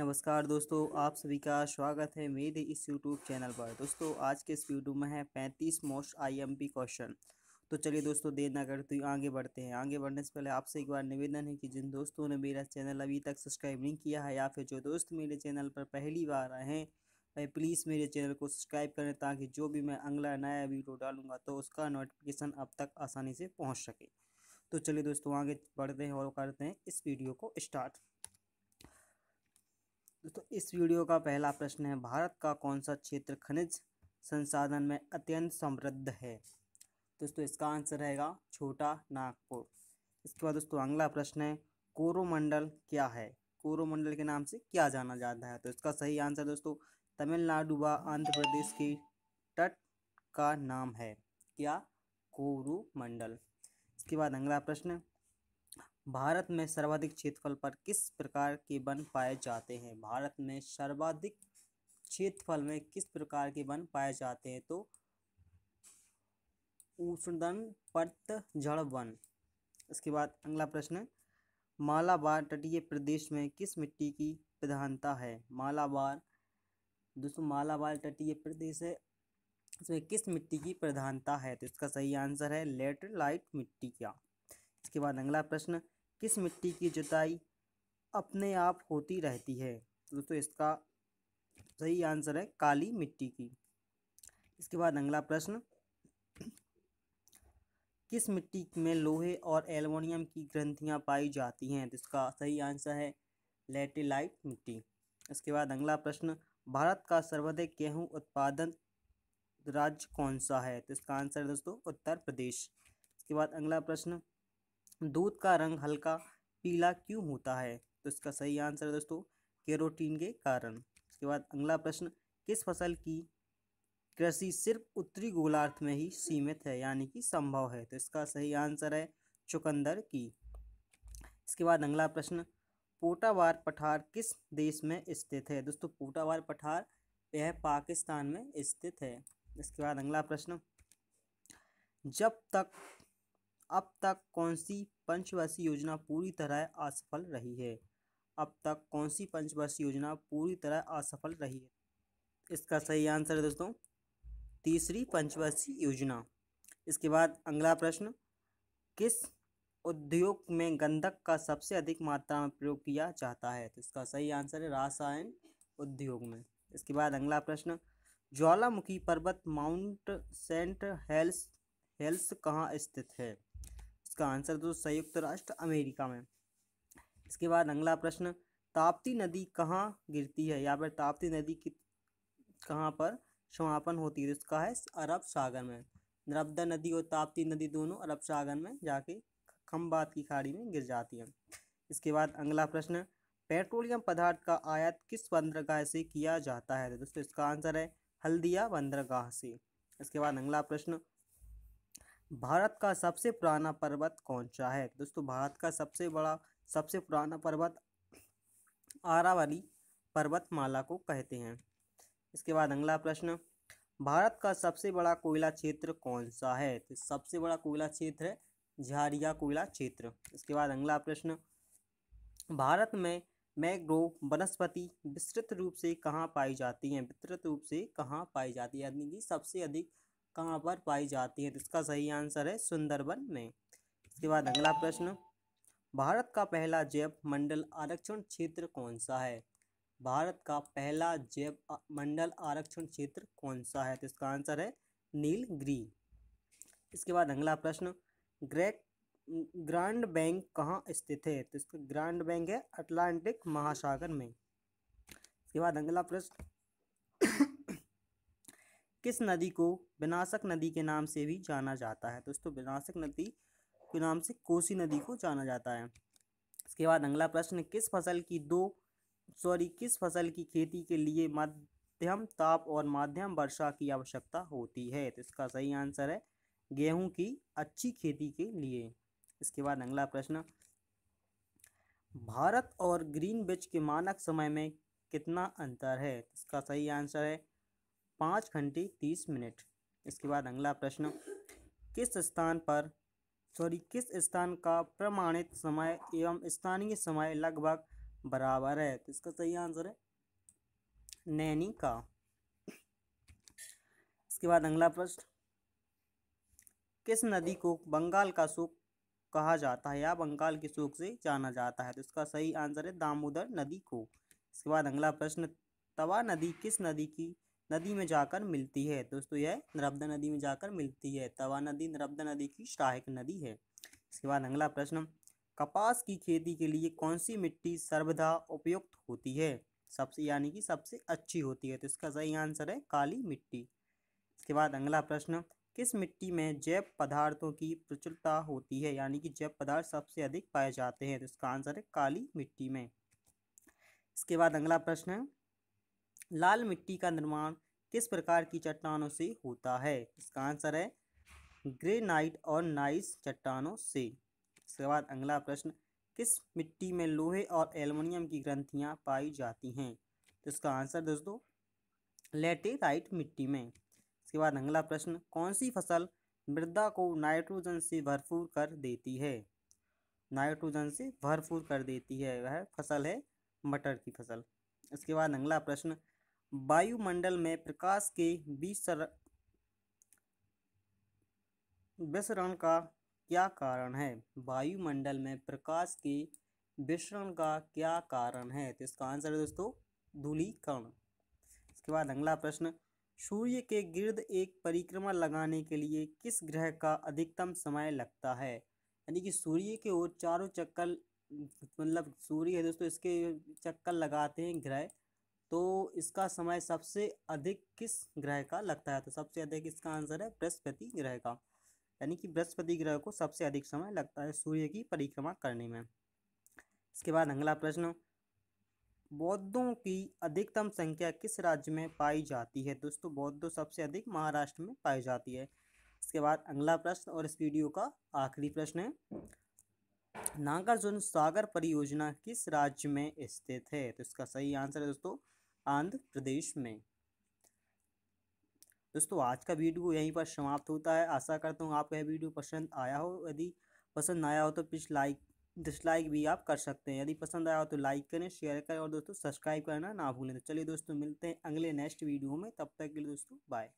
नमस्कार दोस्तों आप सभी का स्वागत है मेरे इस यूट्यूब चैनल पर दोस्तों आज के इस वीडियो में है पैंतीस मोस्ट आईएमपी क्वेश्चन तो चलिए दोस्तों देर ना करते हुए आगे बढ़ते हैं आगे बढ़ने से पहले आपसे एक बार निवेदन है कि जिन दोस्तों ने मेरा चैनल अभी तक सब्सक्राइब नहीं किया है या फिर जो दोस्त मेरे चैनल पर पहली बार आए हैं भाई प्लीज़ मेरे चैनल को सब्सक्राइब करें ताकि जो भी मैं अगला नया वीडियो डालूंगा तो उसका नोटिफिकेशन अब तक आसानी से पहुँच सके तो चलिए दोस्तों आगे बढ़ते हैं और करते हैं इस वीडियो को स्टार्ट दोस्तों इस वीडियो का पहला प्रश्न है भारत का कौन सा क्षेत्र खनिज संसाधन में अत्यंत समृद्ध है दोस्तों इसका आंसर रहेगा छोटा नागपुर इसके बाद दोस्तों अगला प्रश्न है कोरोमंडल क्या है कोरोमंडल के नाम से क्या जाना जाता है तो इसका सही आंसर दोस्तों तमिलनाडु व आंध्र प्रदेश की तट का नाम है क्या कोरोमंडल इसके बाद अगला प्रश्न भारत में सर्वाधिक क्षेत्रफल पर किस प्रकार के वन पाए जाते हैं भारत में सर्वाधिक क्षेत्रफल में किस प्रकार के वन पाए जाते हैं तो उष्णदन पट जड़ वन इसके बाद अगला प्रश्न मालाबार तटीय प्रदेश में किस मिट्टी की प्रधानता है मालाबार दोस्तों मालाबार तटीय प्रदेश है इसमें किस मिट्टी की प्रधानता है तो इसका सही आंसर है लेटर लाइट मिट्टी का इसके बाद अगला प्रश्न किस मिट्टी की जुताई अपने आप होती रहती है दोस्तों तो इसका सही आंसर है काली मिट्टी की इसके बाद अगला प्रश्न किस मिट्टी में लोहे और एल्युमिनियम की ग्रंथियां पाई जाती हैं तो इसका सही आंसर है लेटेलाइट मिट्टी इसके बाद अगला प्रश्न भारत का सर्वाधिक गेहूं उत्पादन राज्य कौन सा है तो इसका आंसर है दोस्तों उत्तर प्रदेश इसके बाद अगला प्रश्न दूध का रंग हल्का पीला क्यों होता है तो इसका सही आंसर है दोस्तों केरोटीन के कारण इसके बाद अगला प्रश्न किस फसल की कृषि सिर्फ उत्तरी गोलार्ध में ही सीमित है यानी कि संभव है तो इसका सही आंसर है चुकंदर की इसके बाद अगला प्रश्न पोटावार पठार किस देश में स्थित है दोस्तों पोटावार पठार यह पाकिस्तान में स्थित है इसके बाद अगला प्रश्न जब तक अब तक कौन सी पंचवर्षीय योजना पूरी तरह असफल रही है अब तक कौन सी पंचवर्षीय योजना पूरी तरह असफल रही है इसका सही आंसर है दोस्तों तीसरी पंचवर्षीय योजना इसके बाद अगला प्रश्न किस उद्योग में गंधक का सबसे अधिक मात्रा में प्रयोग किया जाता है तो इसका सही आंसर है रासायन उद्योग में इसके बाद अगला प्रश्न ज्वालामुखी पर्वत माउंट सेंट हेल्स हेल्स कहाँ स्थित है इसका आंसर दो तो संयुक्त राष्ट्र अमेरिका में इसके बाद अगला प्रश्न ताप्ती नदी कहाँ गिरती है या फिर ताप्ती नदी की कहाँ पर समापन होती है तो इसका है अरब सागर में नर्मदा नदी और ताप्ती नदी दोनों अरब सागर में जाके खम्बात की खाड़ी में गिर जाती है इसके बाद अगला प्रश्न पेट्रोलियम पदार्थ का आयात किस बंदरगाह से किया जाता है तो दोस्तों इसका आंसर है हल्दिया बंदरगाह से इसके बाद अगला प्रश्न भारत का सबसे पुराना पर्वत कौन सा है दोस्तों भारत का सबसे बड़ा सबसे पुराना पर्वत आरावली पर्वतमाला को कहते हैं इसके बाद अगला प्रश्न भारत का सबसे बड़ा कोयला क्षेत्र कौन सा है तो सबसे बड़ा कोयला क्षेत्र है झारिया कोयला क्षेत्र इसके बाद अगला प्रश्न भारत में मैग्रोव वनस्पति विस्तृत रूप से कहाँ पाई जाती हैं विस्तृत रूप से कहाँ पाई जाती है यानी कि सबसे अधिक कहाँ पर पाई जाती है तो इसका सही आंसर है सुंदरबन में इसके बाद अगला प्रश्न भारत का पहला जैव मंडल आरक्षण क्षेत्र कौन सा है भारत का पहला जैव मंडल आरक्षण क्षेत्र कौन सा है तो इसका आंसर है नीलगिरी इसके बाद अगला प्रश्न ग्रेक ग्रांड बैंक कहाँ स्थित है तो इसका ग्रांड बैंक है अटलांटिक महासागर में इसके बाद अगला प्रश्न किस नदी को विनाशक नदी के नाम से भी जाना जाता है दोस्तों विनाशक नदी के नाम से कोसी नदी को जाना जाता है इसके बाद अगला प्रश्न किस फसल की दो सॉरी किस फसल की खेती के लिए मध्यम ताप और मध्यम वर्षा की आवश्यकता होती है तो इसका सही आंसर है गेहूं की अच्छी खेती के लिए इसके बाद अगला प्रश्न भारत और ग्रीन बिच के मानक समय में कितना अंतर है इसका सही आंसर है पाँच घंटे तीस मिनट इसके बाद अगला प्रश्न किस स्थान पर सॉरी किस स्थान का प्रमाणित समय एवं स्थानीय समय लगभग बराबर है तो इसका सही आंसर है नैनी का इसके बाद अगला प्रश्न किस नदी को बंगाल का शोक कहा जाता है या बंगाल के शोक से जाना जाता है तो इसका सही आंसर है दामोदर नदी को इसके बाद अगला प्रश्न तवा नदी किस नदी की नदी में जाकर मिलती है दोस्तों यह नर्मदा नदी में जाकर मिलती है तवा नदी नर्मदा नदी की सहायक नदी है इसके बाद अगला प्रश्न कपास की खेती के लिए कौन सी मिट्टी सर्वदा उपयुक्त होती है सबसे यानी कि सबसे अच्छी होती है तो इसका सही आंसर है काली मिट्टी इसके बाद अगला प्रश्न किस मिट्टी में जैव पदार्थों की प्रचुरता होती है यानी कि जैव पदार्थ सबसे अधिक पाए जाते हैं तो इसका आंसर है काली मिट्टी में इसके बाद अगला प्रश्न है लाल मिट्टी का निर्माण किस प्रकार की चट्टानों से होता है इसका आंसर है ग्रेनाइट और नाइस चट्टानों से इसके बाद अगला प्रश्न किस मिट्टी में लोहे और एल्युमिनियम की ग्रंथियाँ पाई जाती हैं तो इसका आंसर दोस्तों लेटेराइट मिट्टी में इसके बाद अगला प्रश्न कौन सी फसल मृदा को नाइट्रोजन से भरपूर कर देती है नाइट्रोजन से भरपूर कर देती है वह फसल है मटर की फसल इसके बाद अगला प्रश्न वायुमंडल में प्रकाश के विसरण का क्या कारण है वायुमंडल में प्रकाश के विसरण का क्या कारण है तो इसका आंसर है दोस्तों धूलीकरण इसके बाद अगला प्रश्न सूर्य के गिर्द एक परिक्रमा लगाने के लिए किस ग्रह का अधिकतम समय लगता है यानी कि सूर्य के ओर चारों चक्कर मतलब सूर्य है दोस्तों इसके चक्कर लगाते हैं ग्रह तो इसका समय सबसे अधिक किस ग्रह का लगता है तो सबसे अधिक इसका आंसर है बृहस्पति ग्रह का यानी कि बृहस्पति ग्रह को सबसे अधिक समय लगता है सूर्य की परिक्रमा करने में इसके बाद अगला प्रश्न बौद्धों की अधिकतम संख्या किस राज्य में पाई जाती है दोस्तों बौद्ध सबसे अधिक महाराष्ट्र में पाई जाती है इसके बाद अगला प्रश्न और इस वीडियो का आखिरी प्रश्न है नागार्जुन सागर परियोजना किस राज्य में स्थित है तो इसका सही आंसर है दोस्तों आंध्र प्रदेश में दोस्तों आज का वीडियो यहीं पर समाप्त होता है आशा करता हूँ आपको यह वीडियो पसंद आया हो यदि पसंद आया हो तो प्लीज़ लाइक डिसलाइक भी आप कर सकते हैं यदि पसंद आया हो तो लाइक करें शेयर करें और दोस्तों सब्सक्राइब करना ना भूलें तो चलिए दोस्तों मिलते हैं अगले नेक्स्ट वीडियो में तब तक के लिए दोस्तों बाय